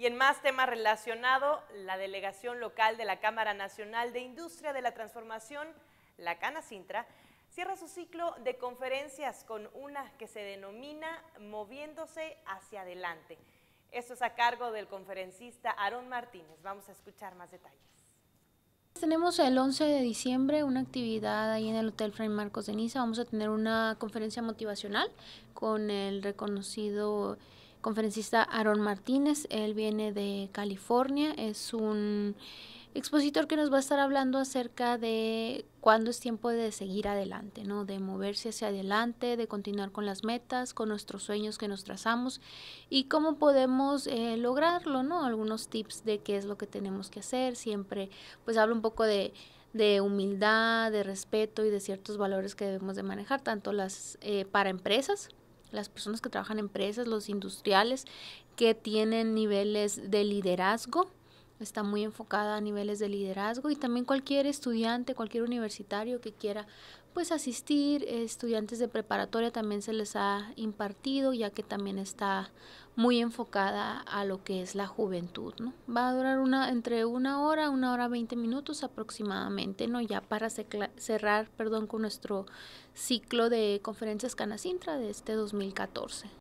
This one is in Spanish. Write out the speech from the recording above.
Y en más temas relacionados, la delegación local de la Cámara Nacional de Industria de la Transformación, la Cana Sintra, cierra su ciclo de conferencias con una que se denomina Moviéndose hacia adelante. Esto es a cargo del conferencista Aarón Martínez. Vamos a escuchar más detalles. Tenemos el 11 de diciembre una actividad ahí en el Hotel Fray Marcos de Niza. Vamos a tener una conferencia motivacional con el reconocido conferencista Aaron Martínez. Él viene de California, es un expositor que nos va a estar hablando acerca de cuándo es tiempo de seguir adelante, ¿no? De moverse hacia adelante, de continuar con las metas, con nuestros sueños que nos trazamos y cómo podemos eh, lograrlo, ¿no? Algunos tips de qué es lo que tenemos que hacer. Siempre, pues habla un poco de, humildad, de respeto y de ciertos valores que debemos de manejar, tanto las eh, para empresas las personas que trabajan en empresas, los industriales que tienen niveles de liderazgo está muy enfocada a niveles de liderazgo y también cualquier estudiante, cualquier universitario que quiera pues asistir, estudiantes de preparatoria también se les ha impartido ya que también está muy enfocada a lo que es la juventud, Va a durar una entre una hora, una hora veinte minutos aproximadamente, ¿no? Ya para cerrar, perdón, con nuestro ciclo de conferencias Canacintra de este 2014.